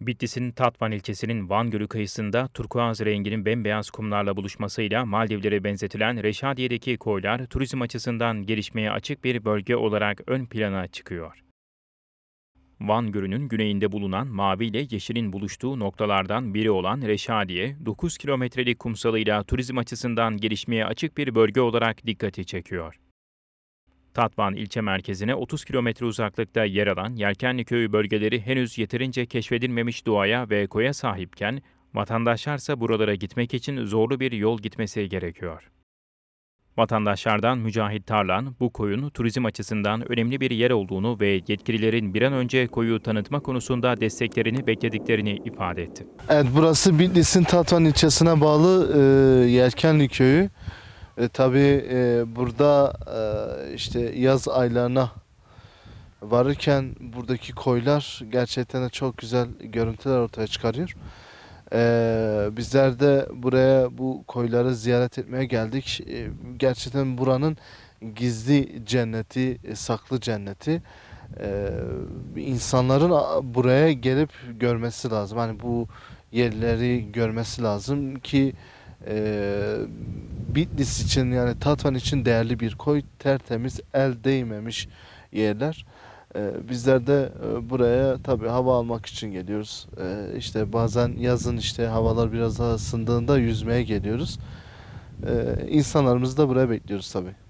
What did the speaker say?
Bitlis'in Tatvan ilçesinin Van Gölü kıyısında turkuaz renginin bembeyaz kumlarla buluşmasıyla Maldivlere benzetilen Reşadiye'deki koylar turizm açısından gelişmeye açık bir bölge olarak ön plana çıkıyor. Van Gölü'nün güneyinde bulunan mavi ile yeşilin buluştuğu noktalardan biri olan Reşadiye, 9 kilometrelik kumsalıyla turizm açısından gelişmeye açık bir bölge olarak dikkati çekiyor. Tatvan ilçe merkezine 30 kilometre uzaklıkta yer alan Yelkenli Köyü bölgeleri henüz yeterince keşfedilmemiş doğaya ve koya sahipken, vatandaşlarsa buralara gitmek için zorlu bir yol gitmesi gerekiyor. Vatandaşlardan Mücahit Tarlan, bu koyun turizm açısından önemli bir yer olduğunu ve yetkililerin bir an önce koyu tanıtma konusunda desteklerini beklediklerini ifade etti. Evet, burası Bitlis'in Tatvan ilçesine bağlı e, Yelkenli Köyü. E, tabii e, burada e, işte yaz aylarına varırken buradaki koylar gerçekten de çok güzel görüntüler ortaya çıkarıyor. Ee, bizler de buraya bu koyları ziyaret etmeye geldik. Ee, gerçekten buranın gizli cenneti, e, saklı cenneti. Ee, insanların buraya gelip görmesi lazım. Hani bu yerleri görmesi lazım ki e, Bitlis için yani Tatvan için değerli bir koy. Tertemiz, el değmemiş yerler. E, bizler de e, buraya tabi hava almak için geliyoruz. E, işte bazen yazın işte havalar biraz daha ısındığında yüzmeye geliyoruz. E, insanlarımızı da buraya bekliyoruz tabi.